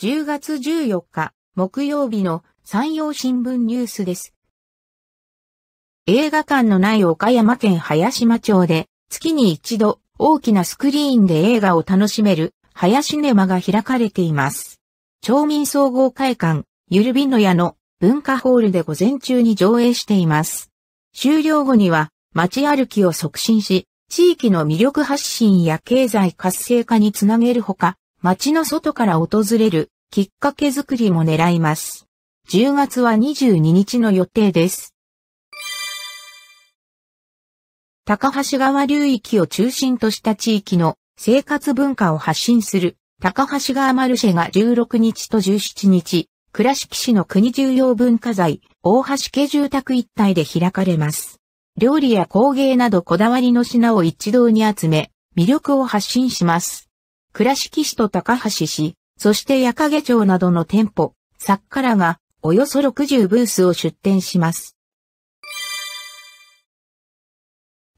10月14日、木曜日の山陽新聞ニュースです。映画館のない岡山県林間町で、月に一度大きなスクリーンで映画を楽しめる林ネマが開かれています。町民総合会館、ゆるびの屋の文化ホールで午前中に上映しています。終了後には街歩きを促進し、地域の魅力発信や経済活性化につなげるほか、街の外から訪れるきっかけ作りも狙います。10月は22日の予定です。高橋川流域を中心とした地域の生活文化を発信する高橋川マルシェが16日と17日、倉敷市の国重要文化財、大橋家住宅一帯で開かれます。料理や工芸などこだわりの品を一堂に集め、魅力を発信します。倉敷市と高橋市、そして矢掛町などの店舗、作家らがおよそ60ブースを出展します。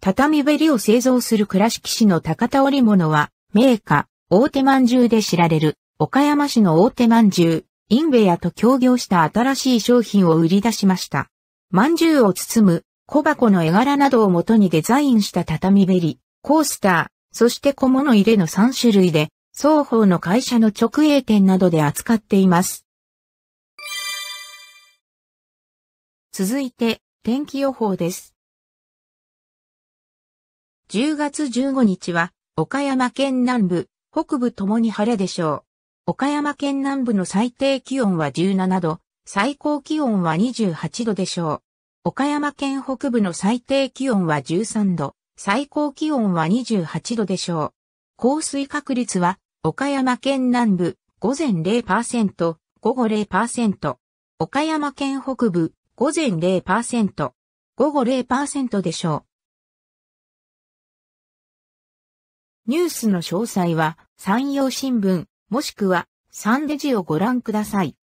畳べりを製造する倉敷市の高田織物は、名家、大手まんじゅうで知られる、岡山市の大手まんじゅう、インベヤと協業した新しい商品を売り出しました。まんじゅうを包む、小箱の絵柄などを元にデザインした畳べり、コースター、そして小物入れの3種類で、双方の会社の直営店などで扱っています。続いて、天気予報です。10月15日は、岡山県南部、北部ともに晴れでしょう。岡山県南部の最低気温は17度、最高気温は28度でしょう。岡山県北部の最低気温は13度、最高気温は28度でしょう。降水確率は、岡山県南部、午前0%、午後0%。岡山県北部、午前0%、午後0%でしょう。ニュースの詳細は、山陽新聞、もしくは、サンデジをご覧ください。